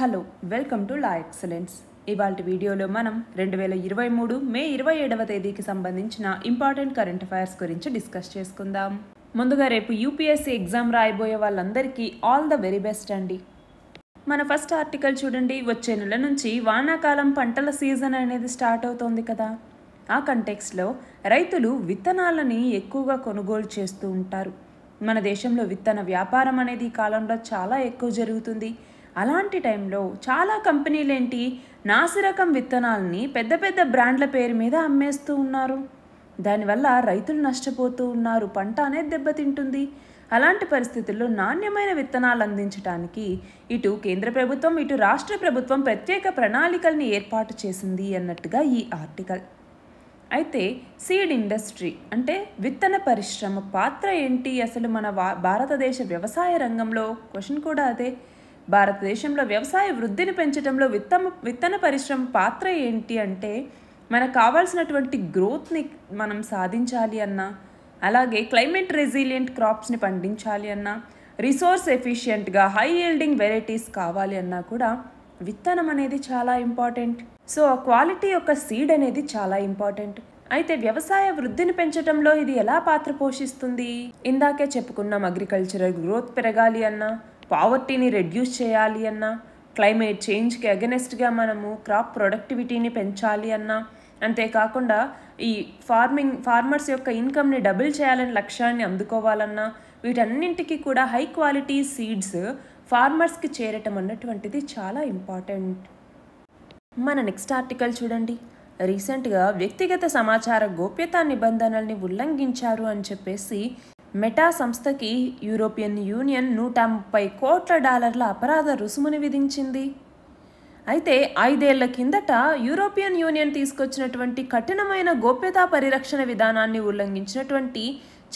hello welcome to La Excellence ఇవాళ వీడియోలో మనం రెండు వేల ఇరవై మూడు మే ఇరవై ఏడవ తేదీకి సంబంధించిన ఇంపార్టెంట్ కరెంట్ అఫైర్స్ గురించి డిస్కస్ చేసుకుందాం ముందుగా రేపు యూపీఎస్సీ ఎగ్జామ్ రాయబోయే వాళ్ళందరికీ ఆల్ ద వెరీ బెస్ట్ అండి మన ఫస్ట్ ఆర్టికల్ చూడండి వచ్చే నెల నుంచి వానాకాలం పంటల సీజన్ అనేది స్టార్ట్ అవుతోంది కదా ఆ కంటెక్స్లో రైతులు విత్తనాలని ఎక్కువగా కొనుగోలు చేస్తూ ఉంటారు మన దేశంలో విత్తన వ్యాపారం అనేది ఈ కాలంలో చాలా ఎక్కువ జరుగుతుంది అలాంటి టైంలో చాలా కంపెనీలు ఏంటి నాసిరకం విత్తనాలని పెద్ద పెద్ద బ్రాండ్ల పేరు మీద అమ్మేస్తూ ఉన్నారు దానివల్ల రైతులు నష్టపోతూ ఉన్నారు పంట అనేది దెబ్బతింటుంది అలాంటి పరిస్థితుల్లో నాణ్యమైన విత్తనాలు అందించడానికి ఇటు కేంద్ర ప్రభుత్వం ఇటు రాష్ట్ర ప్రభుత్వం ప్రత్యేక ప్రణాళికల్ని ఏర్పాటు చేసింది అన్నట్టుగా ఈ ఆర్టికల్ అయితే సీడ్ ఇండస్ట్రీ అంటే విత్తన పరిశ్రమ పాత్ర ఏంటి అసలు మన భారతదేశ వ్యవసాయ రంగంలో క్వశ్చన్ కూడా అదే భారతదేశంలో వ్యవసాయ వృద్ధిని పెంచడంలో విత్తమ విత్తన పరిశ్రమ పాత్ర ఏంటి అంటే మనకు కావాల్సినటువంటి గ్రోత్ని మనం సాధించాలి అన్నా అలాగే క్లైమేట్ రెసిలియంట్ క్రాప్స్ని పండించాలి అన్నా రిసోర్స్ ఎఫిషియెంట్గా హై ఎల్డింగ్ వెరైటీస్ కావాలి అన్నా కూడా విత్తనం అనేది చాలా ఇంపార్టెంట్ సో ఆ క్వాలిటీ యొక్క సీడ్ అనేది చాలా ఇంపార్టెంట్ అయితే వ్యవసాయ వృద్ధిని పెంచడంలో ఇది ఎలా పాత్ర పోషిస్తుంది ఇందాకే చెప్పుకున్నాం అగ్రికల్చరల్ గ్రోత్ పెరగాలి అన్నా పావర్టీని రెడ్యూస్ చేయాలి అన్నా క్లైమేట్ చేంజ్కి అగెనెస్ట్గా మనము క్రాప్ ప్రొడక్టివిటీని పెంచాలి అన్నా అంతేకాకుండా ఈ ఫార్మింగ్ ఫార్మర్స్ యొక్క ఇన్కమ్ని డబుల్ చేయాలని లక్ష్యాన్ని అందుకోవాలన్నా వీటన్నింటికి కూడా హై క్వాలిటీ సీడ్స్ ఫార్మర్స్కి చేరటం అన్నటువంటిది చాలా ఇంపార్టెంట్ మన నెక్స్ట్ ఆర్టికల్ చూడండి రీసెంట్గా వ్యక్తిగత సమాచార గోప్యతా నిబంధనల్ని ఉల్లంఘించారు అని చెప్పేసి మెటా సంస్థకి యూరోపియన్ యూనియన్ నూట ముప్పై కోట్ల డాలర్ల అపరాధ రుసుముని విధించింది అయితే ఐదేళ్ల కిందట యూరోపియన్ యూనియన్ తీసుకొచ్చినటువంటి కఠినమైన గోప్యతా పరిరక్షణ విధానాన్ని ఉల్లంఘించినటువంటి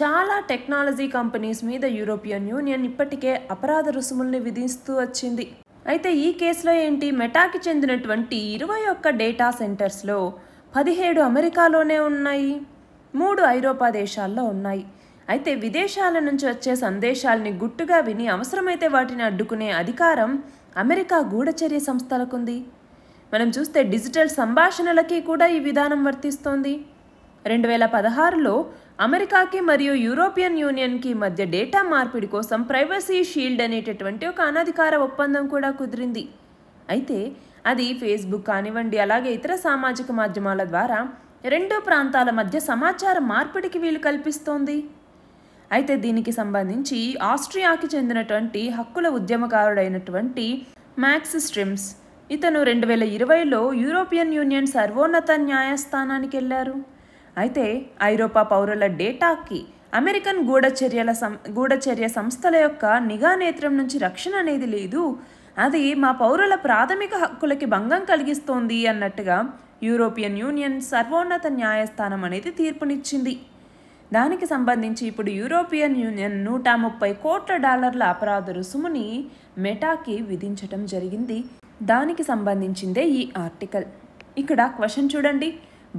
చాలా టెక్నాలజీ కంపెనీస్ మీద యూరోపియన్ యూనియన్ ఇప్పటికే అపరాధ రుసుముల్ని విధిస్తూ వచ్చింది అయితే ఈ కేసులో ఏంటి మెటాకి చెందినటువంటి ఇరవై ఒక్క డేటా సెంటర్స్లో పదిహేడు అమెరికాలోనే ఉన్నాయి మూడు ఐరోపా దేశాల్లో ఉన్నాయి అయితే విదేశాల నుంచి వచ్చే సందేశాల్ని గుట్టుగా విని అవసరమైతే వాటిని అడ్డుకునే అధికారం అమెరికా గూఢచర్య సంస్థలకుంది మనం చూస్తే డిజిటల్ సంభాషణలకి కూడా ఈ విధానం వర్తిస్తోంది రెండు వేల పదహారులో అమెరికాకి మరియు యూరోపియన్ యూనియన్కి మధ్య డేటా మార్పిడి కోసం ప్రైవసీ షీల్డ్ అనేటటువంటి ఒక అనధికార ఒప్పందం కూడా కుదిరింది అయితే అది ఫేస్బుక్ కానివ్వండి అలాగే ఇతర సామాజిక మాధ్యమాల ద్వారా రెండు ప్రాంతాల మధ్య సమాచార మార్పిడికి వీలు కల్పిస్తోంది అయితే దీనికి సంబంధించి ఆస్ట్రియాకి చెందినటువంటి హక్కుల ఉద్యమకారుడైనటువంటి మ్యాక్స్ స్ట్రిమ్స్ ఇతను రెండు వేల ఇరవైలో యూరోపియన్ యూనియన్ సర్వోన్నత న్యాయస్థానానికి వెళ్ళారు అయితే ఐరోపా పౌరుల డేటాకి అమెరికన్ గూఢచర్యల సం గూఢచర్య సంస్థల యొక్క నిఘా నేత్రం నుంచి రక్షణ అనేది లేదు అది మా పౌరుల ప్రాథమిక హక్కులకి భంగం కలిగిస్తోంది అన్నట్టుగా యూరోపియన్ యూనియన్ సర్వోన్నత న్యాయస్థానం అనేది తీర్పునిచ్చింది దానికి సంబంధించి ఇప్పుడు యూరోపియన్ యూనియన్ నూట ముప్పై కోట్ల డాలర్ల అపరాధ రుసుముని మెటాకి విధించటం జరిగింది దానికి సంబంధించిందే ఈ ఆర్టికల్ ఇక్కడ క్వశ్చన్ చూడండి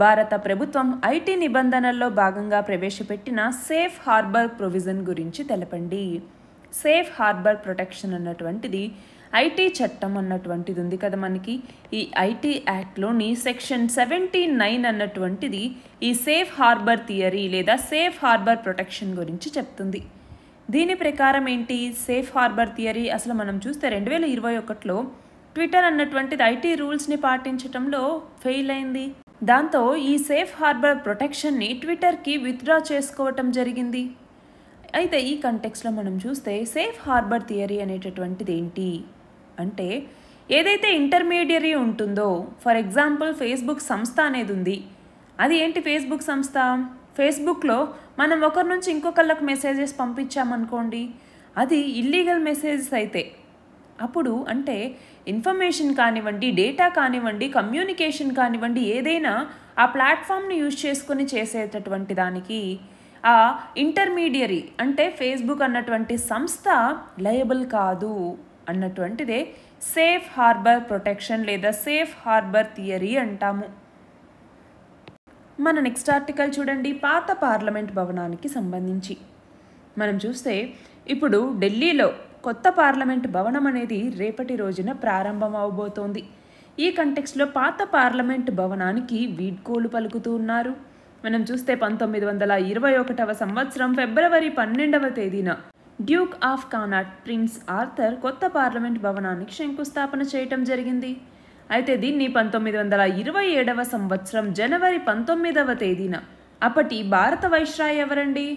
భారత ప్రభుత్వం ఐటీ నిబంధనల్లో భాగంగా ప్రవేశపెట్టిన సేఫ్ హార్బర్ ప్రొవిజన్ గురించి తెలపండి సేఫ్ హార్బర్ ప్రొటెక్షన్ అన్నటువంటిది ఐటీ చట్టం అన్నటువంటిది ఉంది కదా మనకి ఈ ఐటీ యాక్ట్లోని సెక్షన్ సెవెంటీ నైన్ అన్నటువంటిది ఈ సేఫ్ హార్బర్ థియరీ లేదా సేఫ్ హార్బర్ ప్రొటెక్షన్ గురించి చెప్తుంది దీని ప్రకారం ఏంటి సేఫ్ హార్బర్ థియరీ అసలు మనం చూస్తే రెండు వేల ఇరవై ఒకటిలో ట్విట్టర్ అన్నటువంటిది ఐటీ రూల్స్ని పాటించడంలో ఫెయిల్ అయింది దాంతో ఈ సేఫ్ హార్బర్ ప్రొటెక్షన్ని ట్విట్టర్కి విత్డ్రా చేసుకోవటం జరిగింది అయితే ఈ కంటెక్స్లో మనం చూస్తే సేఫ్ హార్బర్ థియరీ అనేటటువంటిది ఏంటి అంటే ఏదైతే ఇంటర్మీడియరీ ఉంటుందో ఫర్ ఎగ్జాంపుల్ ఫేస్బుక్ సంస్థ అనేది ఉంది అది ఏంటి ఫేస్బుక్ సంస్థ ఫేస్బుక్లో మనం ఒకరి నుంచి ఇంకొకళ్ళకు మెసేజెస్ పంపించామనుకోండి అది ఇల్లీగల్ మెసేజెస్ అయితే అప్పుడు అంటే ఇన్ఫర్మేషన్ కానివ్వండి డేటా కానివ్వండి కమ్యూనికేషన్ కానివ్వండి ఏదైనా ఆ ప్లాట్ఫామ్ని యూజ్ చేసుకొని చేసేటటువంటి దానికి ఆ ఇంటర్మీడియరీ అంటే ఫేస్బుక్ అన్నటువంటి సంస్థ లయబుల్ కాదు అన్నటువంటిదే సేఫ్ హార్బర్ ప్రొటెక్షన్ లేదా సేఫ్ హార్బర్ థియరీ అంటాము మన నెక్స్ట్ ఆర్టికల్ చూడండి పాత పార్లమెంట్ భవనానికి సంబంధించి మనం చూస్తే ఇప్పుడు ఢిల్లీలో కొత్త పార్లమెంట్ భవనం అనేది రేపటి రోజున ప్రారంభం అవబోతోంది ఈ కంటెక్స్లో పాత పార్లమెంట్ భవనానికి వీడ్కోలు పలుకుతూ ఉన్నారు మనం చూస్తే పంతొమ్మిది వందల ఇరవై ఒకటవ సంవత్సరం ఫిబ్రవరి పన్నెండవ తేదీన Duke of Connaught Prince Arthur కొత్త పార్లమెంట్ భవనానికి శంకుస్థాపన చేయటం జరిగింది అయితే దీన్ని పంతొమ్మిది వందల ఇరవై ఏడవ సంవత్సరం జనవరి పంతొమ్మిదవ తేదీన అప్పటి భారత వైశ్రాయ్ ఎవరండి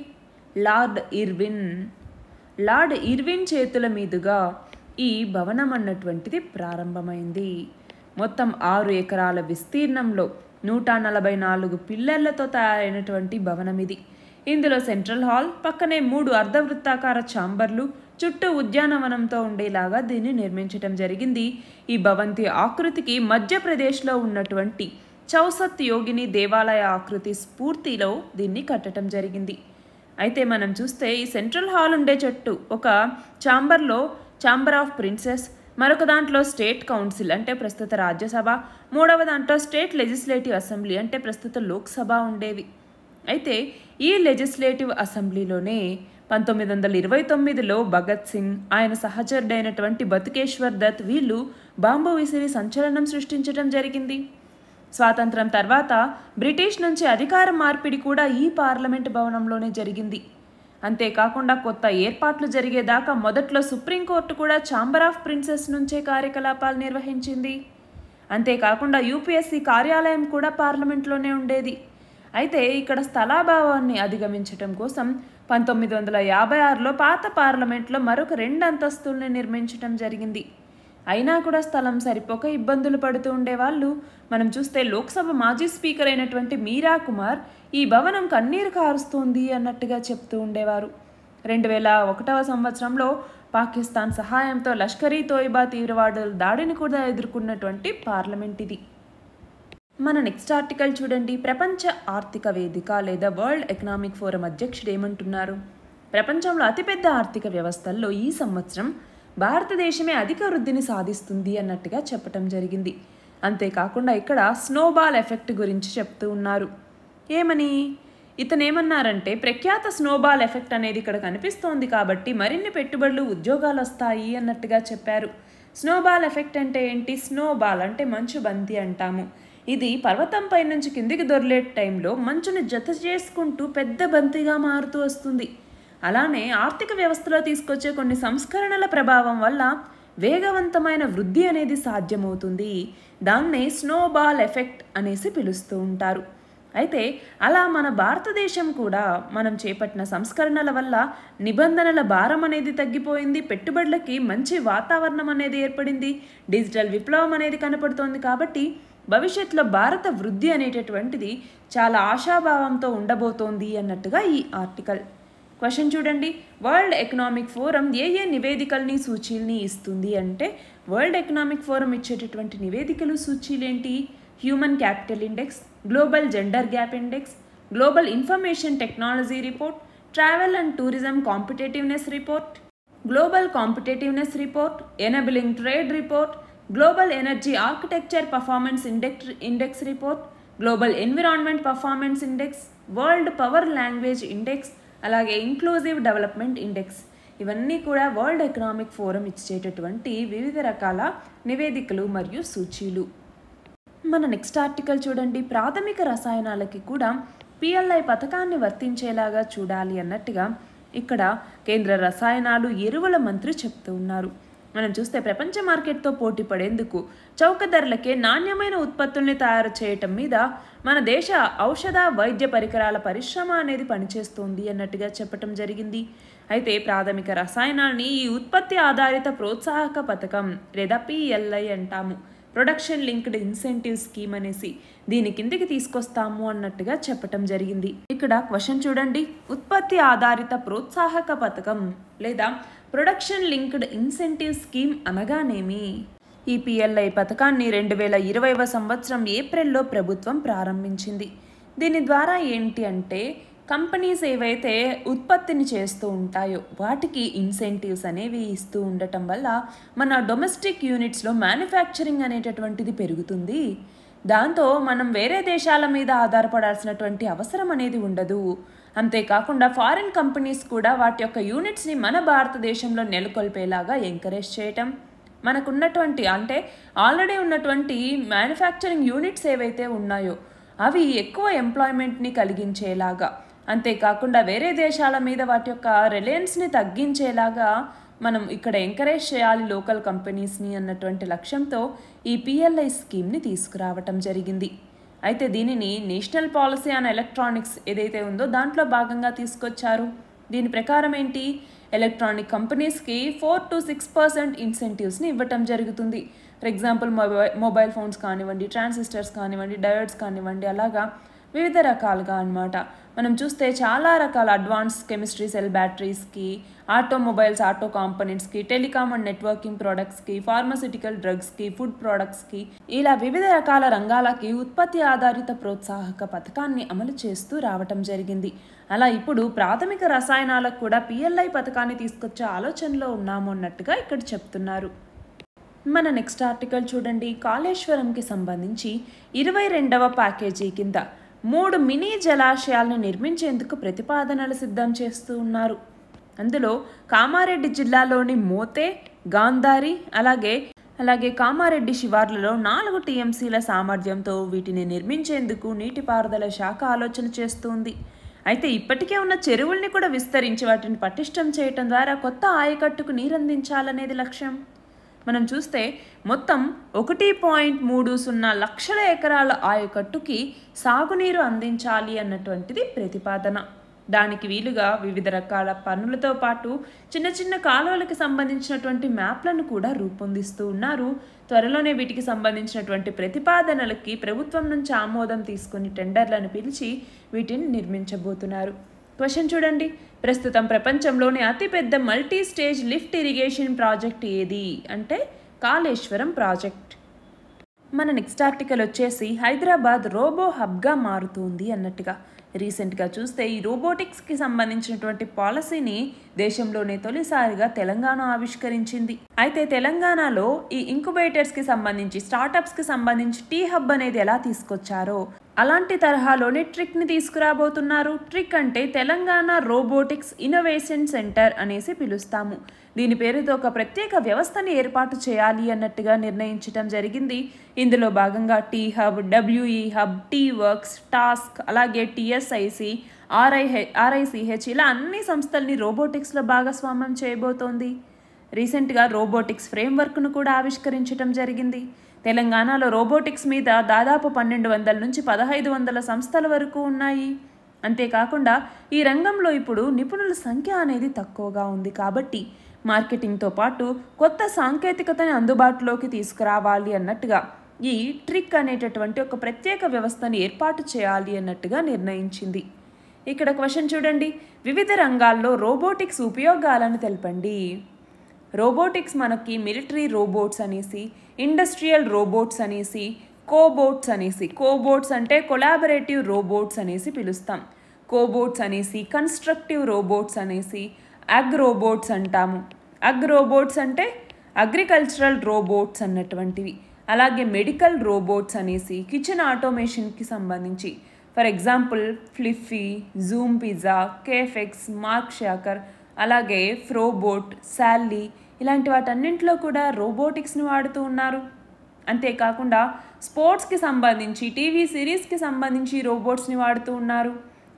లార్డ్ ఇర్విన్ లార్డ్ ఇర్విన్ చేతుల మీదుగా ఈ భవనం అన్నటువంటిది ప్రారంభమైంది మొత్తం ఆరు ఎకరాల విస్తీర్ణంలో నూట నలభై నాలుగు పిల్లర్లతో తయారైనటువంటి భవనం ఇది ఇందులో సెంట్రల్ హాల్ పక్కనే మూడు అర్ధవృత్తాకార ఛాంబర్లు చుట్టూ ఉద్యానవనంతో ఉండేలాగా దీన్ని నిర్మించటం జరిగింది ఈ భవంతి ఆకృతికి మధ్యప్రదేశ్లో ఉన్నటువంటి చౌసత్ యోగిని దేవాలయ ఆకృతి స్ఫూర్తిలో దీన్ని కట్టడం జరిగింది అయితే మనం చూస్తే ఈ సెంట్రల్ హాల్ ఉండే చెట్టు ఒక ఛాంబర్లో ఛాంబర్ ఆఫ్ ప్రిన్సెస్ మరొక దాంట్లో స్టేట్ కౌన్సిల్ అంటే ప్రస్తుత రాజ్యసభ మూడవ దాంట్లో స్టేట్ లెజిస్లేటివ్ అసెంబ్లీ అంటే ప్రస్తుత లోక్సభ ఉండేవి అయితే ఈ లెజిస్లేటివ్ అసెంబ్లీలోనే పంతొమ్మిది వందల ఇరవై తొమ్మిదిలో భగత్ సింగ్ ఆయన సహచరుడైనటువంటి బతుకేశ్వర్ దత్ వీళ్ళు బాంబు విసిరి సంచలనం సృష్టించడం జరిగింది స్వాతంత్రం తర్వాత బ్రిటిష్ నుంచి అధికార మార్పిడి కూడా ఈ పార్లమెంటు భవనంలోనే జరిగింది అంతేకాకుండా కొత్త ఏర్పాట్లు జరిగేదాకా మొదట్లో సుప్రీంకోర్టు కూడా ఛాంబర్ ఆఫ్ ప్రిన్సెస్ నుంచే కార్యకలాపాలు నిర్వహించింది అంతేకాకుండా యూపీఎస్సీ కార్యాలయం కూడా పార్లమెంట్లోనే ఉండేది అయితే ఇక్కడ స్థలాభావాన్ని అధిగమించటం కోసం పంతొమ్మిది వందల యాభై ఆరులో పాత పార్లమెంట్లో మరొక రెండు అంతస్తుల్ని నిర్మించటం జరిగింది అయినా కూడా స్థలం సరిపోక ఇబ్బందులు పడుతూ ఉండేవాళ్ళు మనం చూస్తే లోక్సభ మాజీ స్పీకర్ అయినటువంటి మీరా కుమార్ ఈ భవనం కన్నీరు కారుస్తోంది అన్నట్టుగా చెప్తూ ఉండేవారు రెండు వేల ఒకటవ సంవత్సరంలో పాకిస్తాన్ సహాయంతో లష్కరీ తోయిబా తీవ్రవాదుల దాడిని కూడా ఎదుర్కొన్నటువంటి పార్లమెంట్ ఇది మన నెక్స్ట్ ఆర్టికల్ చూడండి ప్రపంచ ఆర్థిక వేదిక లేదా వరల్డ్ ఎకనామిక్ ఫోరం అధ్యక్షుడు ఏమంటున్నారు ప్రపంచంలో అతిపెద్ద ఆర్థిక వ్యవస్థల్లో ఈ సంవత్సరం భారతదేశమే అధిక వృద్ధిని సాధిస్తుంది అన్నట్టుగా చెప్పటం జరిగింది అంతేకాకుండా ఇక్కడ స్నోబాల్ ఎఫెక్ట్ గురించి చెప్తూ ఉన్నారు ఏమని ఇతనేమన్నారంటే ప్రఖ్యాత స్నోబాల్ ఎఫెక్ట్ అనేది ఇక్కడ కనిపిస్తోంది కాబట్టి మరిన్ని పెట్టుబడులు ఉద్యోగాలు వస్తాయి అన్నట్టుగా చెప్పారు స్నోబాల్ ఎఫెక్ట్ అంటే ఏంటి స్నోబాల్ అంటే మంచు బంతి అంటాము ఇది పర్వతంపై నుంచి కిందికి దొరలే టైంలో మంచుని జత చేసుకుంటూ పెద్ద బంతిగా మారుతూ వస్తుంది అలానే ఆర్థిక వ్యవస్థలో తీసుకొచ్చే కొన్ని సంస్కరణల ప్రభావం వల్ల వేగవంతమైన వృద్ధి అనేది సాధ్యమవుతుంది దాన్నే స్నోబాల్ ఎఫెక్ట్ అనేసి పిలుస్తూ ఉంటారు అయితే అలా మన భారతదేశం కూడా మనం చేపట్టిన సంస్కరణల వల్ల నిబంధనల భారం అనేది తగ్గిపోయింది పెట్టుబడులకి మంచి వాతావరణం అనేది ఏర్పడింది డిజిటల్ విప్లవం అనేది కనపడుతోంది కాబట్టి భవిష్యత్తులో భారత వృద్ధి అనేటటువంటిది చాలా ఆశాభావంతో ఉండబోతోంది అన్నట్టుగా ఈ ఆర్టికల్ క్వశ్చన్ చూడండి వరల్డ్ ఎకనామిక్ ఫోరం ఏ ఏ నివేదికల్ని సూచీల్ని ఇస్తుంది అంటే వరల్డ్ ఎకనామిక్ ఫోరం ఇచ్చేటటువంటి నివేదికలు సూచీలు ఏంటి human capital index global gender gap index global information technology report travel and tourism competitiveness report global competitiveness report enabling trade report global energy architecture performance index index report global environment performance index world power language index అలాగే inclusive development index ఇవన్నీ కూడా world Economic Forum ఇచ్చేటటువంటి వివిధ రకాల నివేదికలు మరియు సూచీలు మన నెక్స్ట్ ఆర్టికల్ చూడండి ప్రాథమిక రసాయనాలకి కూడా పిఎల్ఐ పథకాన్ని వర్తించేలాగా చూడాలి అన్నట్టుగా ఇక్కడ కేంద్ర రసాయనాలు ఎరువుల మంత్రి చెప్తూ ఉన్నారు మనం చూస్తే ప్రపంచ మార్కెట్తో పోటీ పడేందుకు చౌక ధరలకే నాణ్యమైన ఉత్పత్తుల్ని తయారు చేయటం మీద మన దేశ ఔషధ వైద్య పరికరాల పరిశ్రమ అనేది పనిచేస్తోంది అన్నట్టుగా చెప్పటం జరిగింది అయితే ప్రాథమిక రసాయనాల్ని ఈ ఉత్పత్తి ఆధారిత ప్రోత్సాహక పథకం లేదా పిఎల్ఐ అంటాము ప్రొడక్షన్ లింక్డ్ ఇన్సెంటివ్ స్కీమ్ అనేసి దీని కిందికి తీసుకొస్తాము అన్నట్టుగా చెప్పటం జరిగింది ఇక్కడ క్వశ్చన్ చూడండి ఉత్పత్తి ఆధారిత ప్రోత్సాహక పథకం లేదా ప్రొడక్షన్ లింక్డ్ ఇన్సెంటివ్ స్కీమ్ అనగానేమి ఈ పిఎల్ఐ పథకాన్ని రెండు వేల ఇరవైవ సంవత్సరం ఏప్రిల్లో ప్రభుత్వం ప్రారంభించింది దీని ద్వారా ఏంటి అంటే కంపెనీస్ ఏవైతే ఉత్పత్తిని చేస్తూ ఉంటాయో వాటికి ఇన్సెంటివ్స్ అనేవి ఇస్తూ ఉండటం వల్ల మన డొమెస్టిక్ యూనిట్స్లో మ్యానుఫ్యాక్చరింగ్ అనేటటువంటిది పెరుగుతుంది దాంతో మనం వేరే దేశాల మీద ఆధారపడాల్సినటువంటి అవసరం అనేది ఉండదు అంతేకాకుండా ఫారిన్ కంపెనీస్ కూడా వాటి యొక్క యూనిట్స్ని మన భారతదేశంలో నెలకొల్పేలాగా ఎంకరేజ్ చేయటం మనకున్నటువంటి అంటే ఆల్రెడీ ఉన్నటువంటి మ్యానుఫ్యాక్చరింగ్ యూనిట్స్ ఏవైతే ఉన్నాయో అవి ఎక్కువ ఎంప్లాయ్మెంట్ని కలిగించేలాగా అంతేకాకుండా వేరే దేశాల మీద వాటి యొక్క రిలయన్స్ని తగ్గించేలాగా మనం ఇక్కడ ఎంకరేజ్ చేయాలి లోకల్ కంపెనీస్ని అన్నటువంటి లక్ష్యంతో ఈ పిఎల్ఐ స్కీమ్ని తీసుకురావటం జరిగింది అయితే దీనిని నేషనల్ పాలసీ ఆన్ ఎలక్ట్రానిక్స్ ఏదైతే ఉందో దాంట్లో భాగంగా తీసుకొచ్చారు దీని ప్రకారం ఏంటి ఎలక్ట్రానిక్ కంపెనీస్కి ఫోర్ టు సిక్స్ పర్సెంట్ ఇన్సెంటివ్స్ని ఇవ్వటం జరుగుతుంది for example mobile mobile phones కానివ్వండి ట్రాన్సిస్టర్స్ కానివ్వండి డయోడ్స్ కానివ్వండి అలాగా వివిధ రకాలుగా అనమాట మనం చూస్తే చాలా రకాల అడ్వాన్స్ కెమిస్ట్రీ సెల్ బ్యాటరీస్కి ఆటోమొబైల్స్ ఆటో కాంపనెంట్స్కి టెలికామ్ అండ్ నెట్వర్కింగ్ ప్రోడక్ట్స్కి ఫార్మసిటికల్ డ్రగ్స్కి ఫుడ్ ప్రోడక్ట్స్కి ఇలా వివిధ రకాల రంగాలకి ఉత్పత్తి ఆధారిత ప్రోత్సాహక పథకాన్ని అమలు చేస్తూ రావటం జరిగింది అలా ఇప్పుడు ప్రాథమిక రసాయనాలకు కూడా పిఎల్ఐ పథకాన్ని తీసుకొచ్చే ఆలోచనలో ఉన్నాము అన్నట్టుగా ఇక్కడ చెప్తున్నారు మన నెక్స్ట్ ఆర్టికల్ చూడండి కాళేశ్వరంకి సంబంధించి ఇరవై రెండవ ప్యాకేజీ కింద మూడు మినీ జలాశయాలను నిర్మించేందుకు ప్రతిపాదనలు సిద్ధం చేస్తూ ఉన్నారు అందులో కామారెడ్డి జిల్లాలోని మోతే గాంధారి అలాగే అలాగే కామారెడ్డి శివార్లలో నాలుగు టీఎంసీల సామర్థ్యంతో వీటిని నిర్మించేందుకు నీటిపారుదల శాఖ ఆలోచన చేస్తుంది అయితే ఇప్పటికే ఉన్న చెరువుల్ని కూడా విస్తరించి వాటిని పటిష్టం చేయటం ద్వారా కొత్త ఆయకట్టుకు నీరందించాలనేది లక్ష్యం మనం చూస్తే మొత్తం ఒకటి పాయింట్ మూడు సున్నా లక్షల ఎకరాల ఆయకట్టుకి సాగునీరు అందించాలి అన్నటువంటిది ప్రతిపాదన దానికి వీలుగా వివిధ రకాల పనులతో పాటు చిన్న చిన్న కాలువలకు సంబంధించినటువంటి మ్యాప్లను కూడా రూపొందిస్తూ ఉన్నారు త్వరలోనే వీటికి సంబంధించినటువంటి ప్రతిపాదనలకి ప్రభుత్వం నుంచి ఆమోదం తీసుకుని టెండర్లను పిలిచి వీటిని నిర్మించబోతున్నారు క్వశ్చన్ చూడండి ప్రస్తుతం ప్రపంచంలోని అతిపెద్ద multi stage lift irrigation project ఏది అంటే కాళేశ్వరం ప్రాజెక్ట్ మన నెక్స్ట్ ఆర్టికల్ వచ్చేసి హైదరాబాద్ రోబో హబ్గా మారుతుంది అన్నట్టుగా రీసెంట్గా చూస్తే ఈ రోబోటిక్స్కి సంబంధించినటువంటి పాలసీని దేశంలోనే తొలిసారిగా తెలంగాణ ఆవిష్కరించింది అయితే తెలంగాణలో ఈ ఇంకుబేటర్స్కి సంబంధించి స్టార్టప్స్కి సంబంధించి టీ హబ్ అనేది ఎలా తీసుకొచ్చారో అలాంటి తరహాలోనే ట్రిక్ని తీసుకురాబోతున్నారు ట్రిక్ అంటే తెలంగాణ రోబోటిక్స్ ఇన్నోవేషన్ సెంటర్ అనేసి పిలుస్తాము దీని పేరుతో ఒక ప్రత్యేక వ్యవస్థని ఏర్పాటు చేయాలి అన్నట్టుగా నిర్ణయించడం జరిగింది ఇందులో భాగంగా T Hub WE Hub T Works TASK అలాగే టీఎస్ఐసి ఆర్ఐహె ఆర్ఐసిహెచ్ ఇలా అన్ని సంస్థల్ని రోబోటిక్స్లో భాగస్వామ్యం చేయబోతోంది రీసెంట్గా రోబోటిక్స్ ఫ్రేమ్వర్క్ను కూడా ఆవిష్కరించడం జరిగింది తెలంగాణలో రోబోటిక్స్ మీద దాదాపు పన్నెండు వందల నుంచి పదహైదు వందల సంస్థల వరకు ఉన్నాయి అంతేకాకుండా ఈ రంగంలో ఇప్పుడు నిపుణుల సంఖ్య అనేది తక్కువగా ఉంది కాబట్టి మార్కెటింగ్తో పాటు కొత్త సాంకేతికతని అందుబాటులోకి తీసుకురావాలి అన్నట్టుగా ఈ ట్రిక్ అనేటటువంటి ఒక ప్రత్యేక వ్యవస్థను ఏర్పాటు చేయాలి అన్నట్టుగా నిర్ణయించింది ఇక్కడ క్వశ్చన్ చూడండి వివిధ రంగాల్లో రోబోటిక్స్ ఉపయోగాలను తెలపండి రోబోటిక్స్ మనకి మిలిటరీ రోబోట్స్ అనేసి ఇండస్ట్రియల్ రోబోట్స్ అనేసి కోబోట్స్ అనేసి కోబోట్స్ అంటే కొలాబరేటివ్ రోబోట్స్ అనేసి పిలుస్తాం కోబోట్స్ అనేసి కన్స్ట్రక్టివ్ రోబోట్స్ అనేసి అగ్ రోబోట్స్ అంటాము అగ్ రోబోట్స్ అంటే అగ్రికల్చరల్ రోబోట్స్ అన్నటువంటివి అలాగే మెడికల్ రోబోట్స్ అనేసి కిచెన్ ఆటోమేషన్కి సంబంధించి for example Flippy Zume pizza Cafe X మార్క్ షాకర్ అలాగే ఫ్రోబోట్ శాలీ ఇలాంటి వాటన్నింటిలో కూడా రోబోటిక్స్ని వాడుతూ ఉన్నారు అంతేకాకుండా స్పోర్ట్స్కి సంబంధించి టీవీ సిరీస్కి సంబంధించి రోబోట్స్ని వాడుతూ ఉన్నారు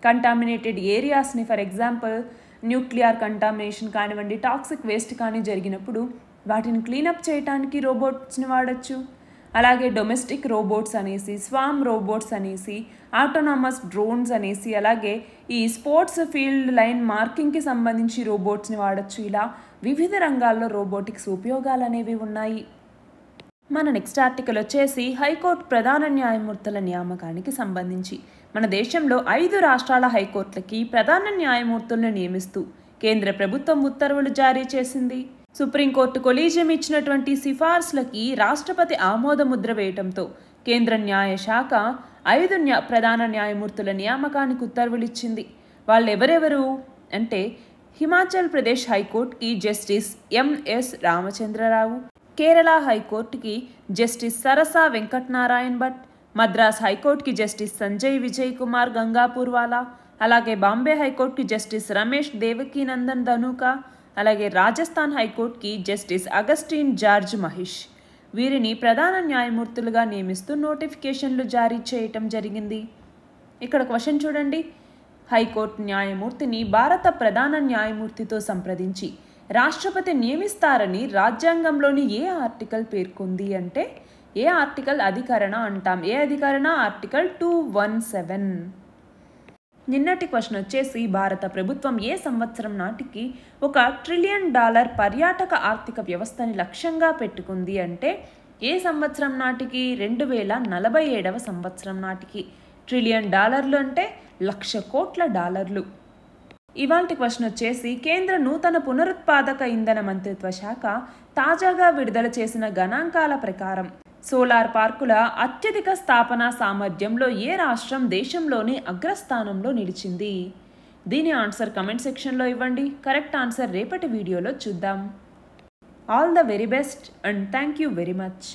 కంటామినేటెడ్ ఏరియాస్ని ఫర్ ఎగ్జాంపుల్ న్యూక్లియర్ కంటామినేషన్ కానివ్వండి టాక్సిక్ వేస్ట్ కానీ జరిగినప్పుడు వాటిని క్లీనప్ చేయడానికి రోబోట్స్ని వాడచ్చు అలాగే డొమెస్టిక్ రోబోట్స్ అనేసి స్వామ్ రోబోట్స్ అనేసి ఆటోనామస్ డ్రోన్స్ అనేసి అలాగే ఈ స్పోర్ట్స్ ఫీల్డ్ లైన్ మార్కింగ్కి సంబంధించి రోబోట్స్ని వాడచ్చు ఇలా వివిధ రంగాల్లో రోబోటిక్స్ ఉపయోగాలు అనేవి ఉన్నాయి మన నెక్స్ట్ ఆర్టికల్ వచ్చేసి హైకోర్టు ప్రధాన న్యాయమూర్తుల నియామకానికి సంబంధించి మన దేశంలో ఐదు రాష్ట్రాల హైకోర్టులకి ప్రధాన న్యాయమూర్తులను నియమిస్తూ కేంద్ర ప్రభుత్వం ఉత్తర్వులు జారీ చేసింది సుప్రీంకోర్టు కొలీజియం ఇచ్చినటువంటి సిఫార్సులకి రాష్ట్రపతి ఆమోద ముద్ర వేయటంతో కేంద్ర న్యాయ శాఖ ఐదు న్యా ప్రధాన న్యాయమూర్తుల నియామకానికి ఉత్తర్వులు ఇచ్చింది వాళ్ళెవరెవరు అంటే హిమాచల్ ప్రదేశ్ హైకోర్టుకి జస్టిస్ ఎంఎస్ రామచంద్రరావు కేరళ హైకోర్టుకి జస్టిస్ సరసా వెంకట్నారాయణ్ భట్ మద్రాస్ హైకోర్టుకి జస్టిస్ సంజయ్ విజయ్ కుమార్ గంగాపూర్వాలా అలాగే బాంబే హైకోర్టుకి జస్టిస్ రమేష్ దేవకీనందన్ ధనుకా అలాగే రాజస్థాన్ హైకోర్టుకి జస్టిస్ అగస్టిన్ జార్జ్ మహేష్ వీరిని ప్రధాన న్యాయమూర్తులుగా నియమిస్తూ నోటిఫికేషన్లు జారీ చేయటం జరిగింది ఇక్కడ క్వశ్చన్ చూడండి హైకోర్టు న్యాయమూర్తిని భారత ప్రధాన న్యాయమూర్తితో సంప్రదించి రాష్ట్రపతి నియమిస్తారని రాజ్యాంగంలోని ఏ ఆర్టికల్ పేర్కొంది అంటే ఏ ఆర్టికల్ అధికరణ అంటాం ఏ అధికరణ ఆర్టికల్ టూ వన్ సెవెన్ నిన్నటి క్వశ్చన్ వచ్చేసి భారత ప్రభుత్వం ఏ సంవత్సరం నాటికి ఒక ట్రిలియన్ డాలర్ పర్యాటక ఆర్థిక వ్యవస్థని లక్ష్యంగా పెట్టుకుంది అంటే ఏ సంవత్సరం నాటికి రెండు వేల నలభై ఏడవ సంవత్సరం నాటికి ట్రిలియన్ డాలర్లు అంటే లక్ష కోట్ల డాలర్లు ఇవాంటి క్వశ్చన్ వచ్చేసి కేంద్ర నూతన పునరుత్పాదక ఇంధన మంత్రిత్వ శాఖ తాజాగా విడుదల చేసిన గణాంకాల ప్రకారం సోలార్ పార్కుల అత్యధిక స్థాపన సామర్థ్యంలో ఏ రాష్ట్రం దేశంలోనే అగ్రస్థానంలో నిలిచింది దీని ఆన్సర్ కమెంట్ సెక్షన్లో ఇవ్వండి కరెక్ట్ ఆన్సర్ రేపటి వీడియోలో చూద్దాం all the very best and thank you very much